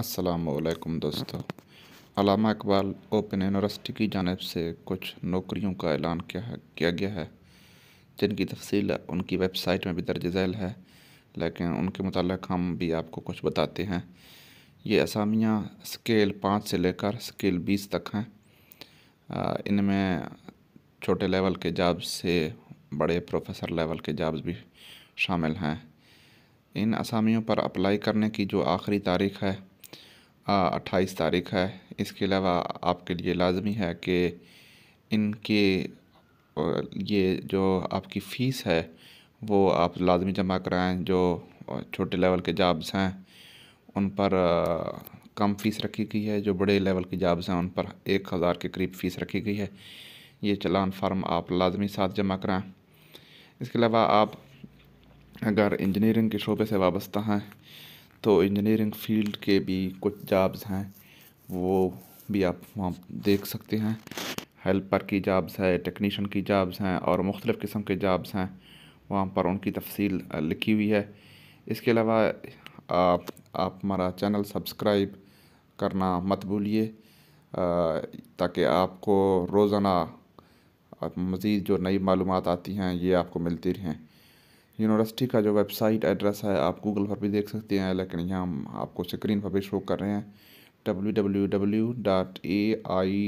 असलकुम दोस्तों अलामा Iqbal open university की जानब से कुछ नौकरियों का ऐलान किया किया गया है जिनकी तफसील उनकी वेबसाइट में भी दर्ज झैल है लेकिन उनके मतलब हम भी आपको कुछ बताते हैं ये असामियाँ स्केल पाँच से लेकर स्केल बीस तक हैं इनमें छोटे लेवल के जॉब्स से बड़े प्रोफेसर लेवल के जॉब्स भी शामिल हैं इन असामियों पर अप्लाई करने की जो आखिरी तारीख है अट्ठाईस तारीख है इसके अलावा आपके लिए लाजमी है कि इनके ये जो आपकी फ़ीस है वो आप लाजमी जमा कराएं जो छोटे लेवल के जॉब्स हैं उन पर कम फ़ीस रखी गई है जो बड़े लेवल के जॉब्स हैं उन पर एक हज़ार के करीब फ़ीस रखी गई है ये चलान फार्म आप लाजमी साथ जमा कराएं इसके अलावा आप अगर इंजीनियरिंग के शोबे से वाबस्ता हैं तो इंजीनियरिंग फ़ील्ड के भी कुछ जॉब्स हैं वो भी आप वहाँ देख सकते हैं हेल्पर की जॉब्स है टेक्नीशन की जॉब्स हैं और मुख्तलिफ़ किस्म के जॉब्स हैं वहाँ पर उनकी तफसील लिखी हुई है इसके अलावा आप आप हमारा चैनल सब्सक्राइब करना मत भूलिए ताकि आपको रोज़ाना मज़ीद जो नई मालूम आती हैं ये आपको मिलती रहें यूनिवर्सिटी का जो वेबसाइट एड्रेस है आप गूगल पर भी देख सकते हैं लेकिन यहाँ हम आपको स्क्रीन पर भी शो कर रहे हैं W W W dot A I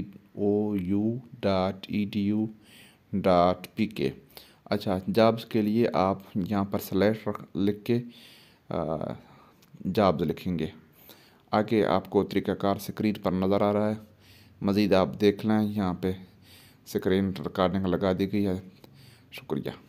O U dot E D U dot P K अच्छा जॉब्स के लिए आप यहाँ पर सेलेक्ट लिख के जॉब्स लिखेंगे आगे आपको तरीकाकार स्क्रीन पर नज़र आ रहा है मज़ीद आप देख लें यहाँ पे स्क्रीन रिकॉर्डिंग लगा दी गई है शुक्रिया